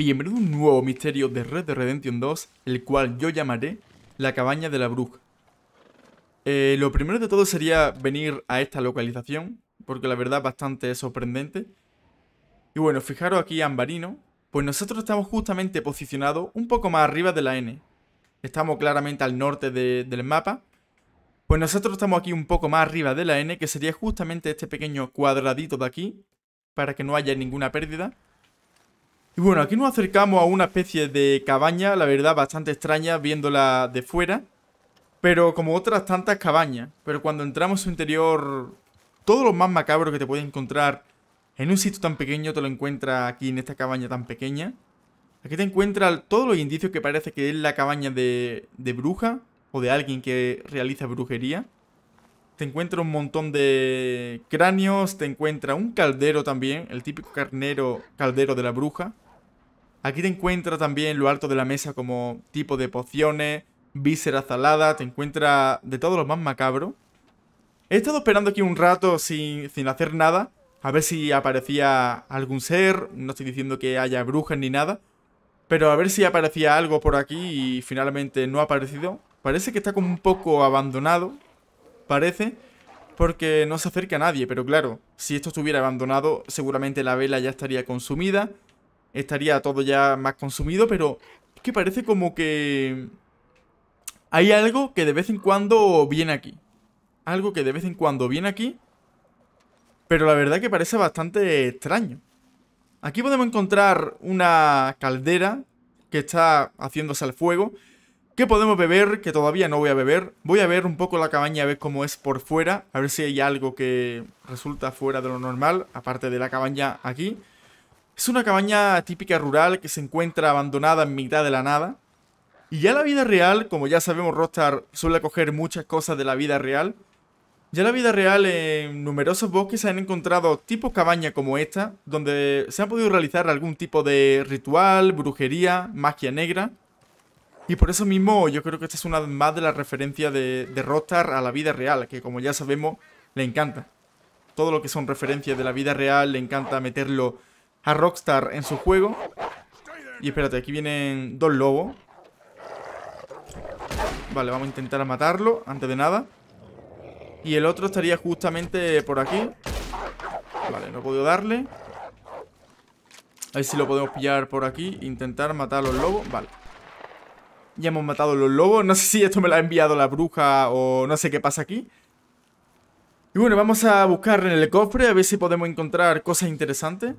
Bienvenido a un nuevo misterio de Red de Redemption 2, el cual yo llamaré la cabaña de la bruja. Eh, lo primero de todo sería venir a esta localización, porque la verdad bastante sorprendente. Y bueno, fijaros aquí Ambarino, pues nosotros estamos justamente posicionados un poco más arriba de la N. Estamos claramente al norte del mapa. Pues nosotros estamos aquí un poco más arriba de la N, que sería justamente este pequeño cuadradito de aquí, para que no haya ninguna pérdida. Y bueno, aquí nos acercamos a una especie de cabaña, la verdad bastante extraña viéndola de fuera. Pero como otras tantas cabañas. Pero cuando entramos a su interior, todo lo más macabro que te puedes encontrar en un sitio tan pequeño te lo encuentra aquí en esta cabaña tan pequeña. Aquí te encuentra todos los indicios que parece que es la cabaña de, de bruja o de alguien que realiza brujería. Te encuentra un montón de cráneos, te encuentra un caldero también, el típico carnero caldero de la bruja. Aquí te encuentra también lo alto de la mesa como tipo de pociones, víscera salada te encuentra de todo lo más macabro. He estado esperando aquí un rato sin, sin hacer nada, a ver si aparecía algún ser, no estoy diciendo que haya brujas ni nada, pero a ver si aparecía algo por aquí y finalmente no ha aparecido. Parece que está como un poco abandonado, parece, porque no se acerca a nadie, pero claro, si esto estuviera abandonado seguramente la vela ya estaría consumida estaría todo ya más consumido, pero es que parece como que hay algo que de vez en cuando viene aquí. Algo que de vez en cuando viene aquí, pero la verdad que parece bastante extraño. Aquí podemos encontrar una caldera que está haciéndose al fuego. Que podemos beber, que todavía no voy a beber. Voy a ver un poco la cabaña, a ver cómo es por fuera. A ver si hay algo que resulta fuera de lo normal, aparte de la cabaña aquí. Es una cabaña típica rural que se encuentra abandonada en mitad de la nada. Y ya la vida real, como ya sabemos, Rostar suele coger muchas cosas de la vida real. Ya la vida real, en eh, numerosos bosques se han encontrado tipos cabaña como esta, donde se ha podido realizar algún tipo de ritual, brujería, magia negra. Y por eso mismo yo creo que esta es una más de las referencias de, de a la vida real, que como ya sabemos, le encanta. Todo lo que son referencias de la vida real le encanta meterlo a Rockstar en su juego. Y espérate, aquí vienen dos lobos. Vale, vamos a intentar matarlo antes de nada. Y el otro estaría justamente por aquí. Vale, no he podido darle. A ver si lo podemos pillar por aquí. Intentar matar a los lobos. Vale. Ya hemos matado a los lobos. No sé si esto me lo ha enviado la bruja o no sé qué pasa aquí. Y bueno, vamos a buscar en el cofre a ver si podemos encontrar cosas interesantes.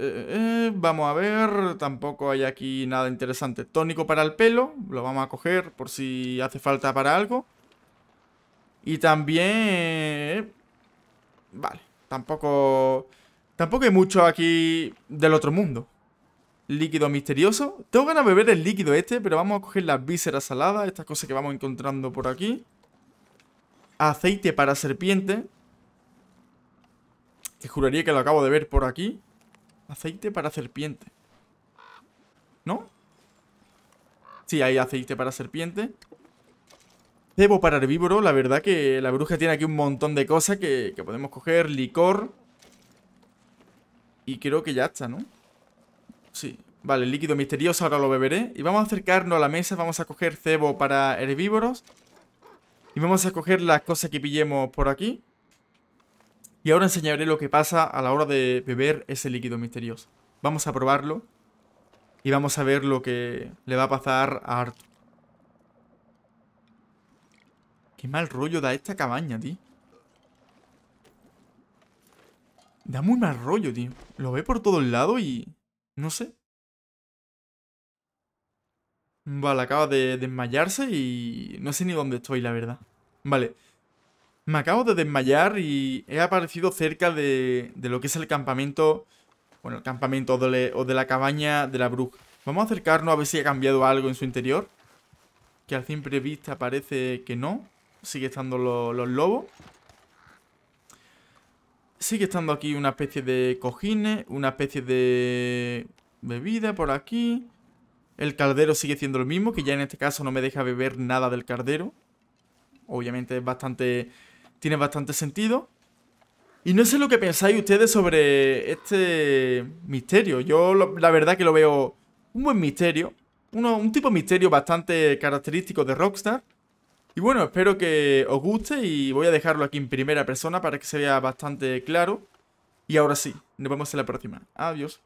Eh, eh, vamos a ver, tampoco hay aquí nada interesante. Tónico para el pelo, lo vamos a coger por si hace falta para algo. Y también... Vale, tampoco... Tampoco hay mucho aquí del otro mundo. Líquido misterioso. Tengo ganas de beber el líquido este, pero vamos a coger las vísceras saladas, estas cosas que vamos encontrando por aquí. Aceite para serpiente. Que juraría que lo acabo de ver por aquí. Aceite para serpiente. ¿No? Sí, hay aceite para serpiente. Cebo para herbívoro. La verdad que la bruja tiene aquí un montón de cosas que, que podemos coger. Licor. Y creo que ya está, ¿no? Sí. Vale, líquido misterioso, ahora lo beberé. Y vamos a acercarnos a la mesa, vamos a coger cebo para herbívoros. Y vamos a coger las cosas que pillemos por aquí. Y ahora enseñaré lo que pasa a la hora de beber ese líquido misterioso. Vamos a probarlo y vamos a ver lo que le va a pasar a Arthur. Qué mal rollo da esta cabaña, tío. Da muy mal rollo, tío. Lo ve por todo el lado y... No sé. Vale, acaba de desmayarse y... No sé ni dónde estoy, la verdad. Vale. Me acabo de desmayar y he aparecido cerca de, lo que es el campamento... Bueno, el campamento o de la cabaña de la bruja. Vamos a acercarnos a ver si ha cambiado algo en su interior. Que al simple vista parece que no. Sigue estando los lobos. Sigue estando aquí una especie de cojines, una especie de bebida por aquí. El caldero sigue siendo lo mismo, que ya en este caso no me deja beber nada del caldero. Obviamente es bastante tiene bastante sentido. Y no sé lo que pensáis ustedes sobre este misterio. Yo la verdad que lo veo un buen misterio. un tipo de misterio bastante característico de Rockstar. Y bueno, espero que os guste y voy a dejarlo aquí en primera persona para que se vea bastante claro. Y ahora sí, nos vemos en la próxima. Adiós.